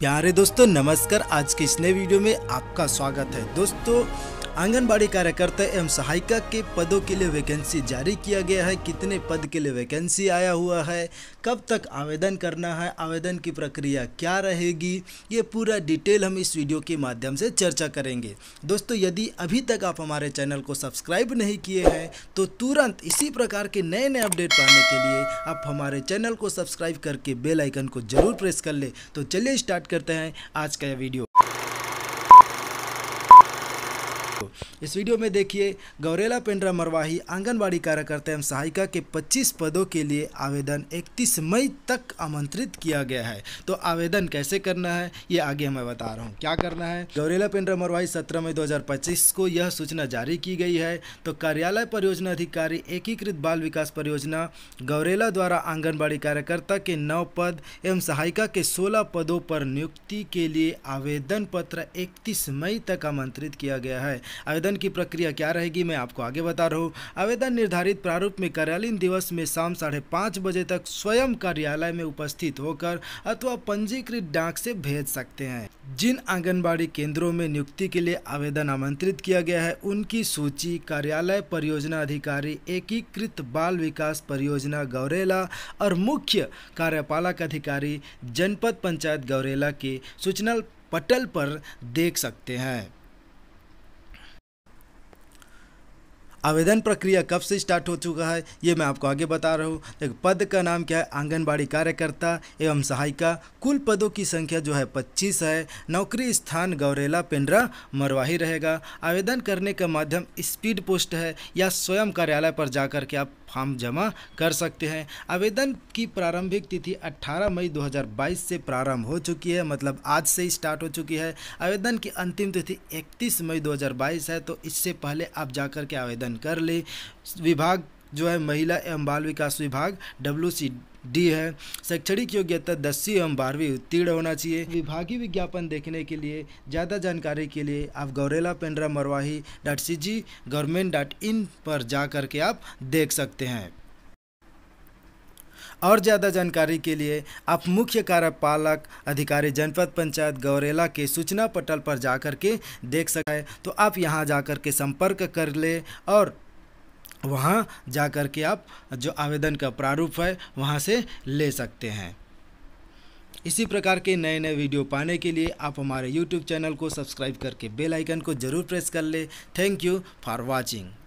प्यारे दोस्तों नमस्कार आज के इस नए वीडियो में आपका स्वागत है दोस्तों आंगनबाड़ी कार्यकर्ता एवं सहायिका के पदों के लिए वैकेंसी जारी किया गया है कितने पद के लिए वैकेंसी आया हुआ है कब तक आवेदन करना है आवेदन की प्रक्रिया क्या रहेगी ये पूरा डिटेल हम इस वीडियो के माध्यम से चर्चा करेंगे दोस्तों यदि अभी तक आप हमारे चैनल को सब्सक्राइब नहीं किए हैं तो तुरंत इसी प्रकार के नए नए अपडेट पाने के लिए आप हमारे चैनल को सब्सक्राइब करके बेलाइकन को जरूर प्रेस कर ले तो चलिए स्टार्ट करते हैं आज का यह वीडियो को इस वीडियो में देखिए गौरेला पेंड्रा मरवाही आंगनबाड़ी कार्यकर्ता एवं सहायिका के 25 पदों के लिए आवेदन 31 मई तक आमंत्रित किया गया है तो आवेदन कैसे करना है ये आगे मैं बता रहा हूँ क्या करना है गौरेला पेंड्रा मरवाही सत्रह मई दो को यह सूचना जारी की गई है तो कार्यालय परियोजना अधिकारी एकीकृत बाल विकास परियोजना गौरेला द्वारा आंगनबाड़ी कार्यकर्ता के नौ पद एवं सहायिका के सोलह पदों पर नियुक्ति के लिए आवेदन पत्र 31 मई तक आमंत्रित किया गया है आवेदन की प्रक्रिया क्या रहेगी मैं आपको आगे बता रहा हूँ आवेदन निर्धारित प्रारूप में कार्यालयीन दिवस में शाम साढ़े पाँच बजे तक स्वयं कार्यालय में उपस्थित होकर अथवा पंजीकृत डाक से भेज सकते हैं जिन आंगनबाड़ी केंद्रों में नियुक्ति के लिए आवेदन आमंत्रित किया गया है उनकी सूची कार्यालय परियोजना अधिकारी एकीकृत बाल विकास परियोजना गौरेला और मुख्य कार्यपालक अधिकारी जनपद पंचायत गौरेला के सूचना पटल पर देख सकते हैं आवेदन प्रक्रिया कब से स्टार्ट हो चुका है ये मैं आपको आगे बता रहा हूँ देखो पद का नाम क्या है आंगनबाड़ी कार्यकर्ता एवं सहायिका कुल पदों की संख्या जो है पच्चीस है नौकरी स्थान गौरेला पेंड्रा मरवाही रहेगा आवेदन करने का माध्यम स्पीड पोस्ट है या स्वयं कार्यालय पर जाकर के आप फॉर्म जमा कर सकते हैं आवेदन की प्रारंभिक तिथि 18 मई 2022 से प्रारंभ हो चुकी है मतलब आज से स्टार्ट हो चुकी है आवेदन की अंतिम तिथि 31 मई 2022 है तो इससे पहले आप जाकर के आवेदन कर ले विभाग जो है महिला एवं बाल विकास विभाग डब्ल्यू डी है शैक्षणिक योग्यता दसवीं एवं बारहवीं उत्तीर्ण होना चाहिए विभागीय विज्ञापन देखने के लिए ज़्यादा जानकारी के लिए आप Gaurela Pendra Marwahi dot C G government dot in पर जा करके आप देख सकते हैं और ज़्यादा जानकारी के लिए आप मुख्य कार्यपालक अधिकारी जनपद पंचायत गौरेला के सूचना पटल पर जा कर के देख सकें तो आप यहाँ जा कर के संपर्क कर ले और वहाँ जा कर के आप जो आवेदन का प्रारूप है वहाँ से ले सकते हैं इसी प्रकार के नए नए वीडियो पाने के लिए आप हमारे यूट्यूब चैनल को सब्सक्राइब करके बेल आइकन को ज़रूर प्रेस कर ले थैंक यू फॉर वॉचिंग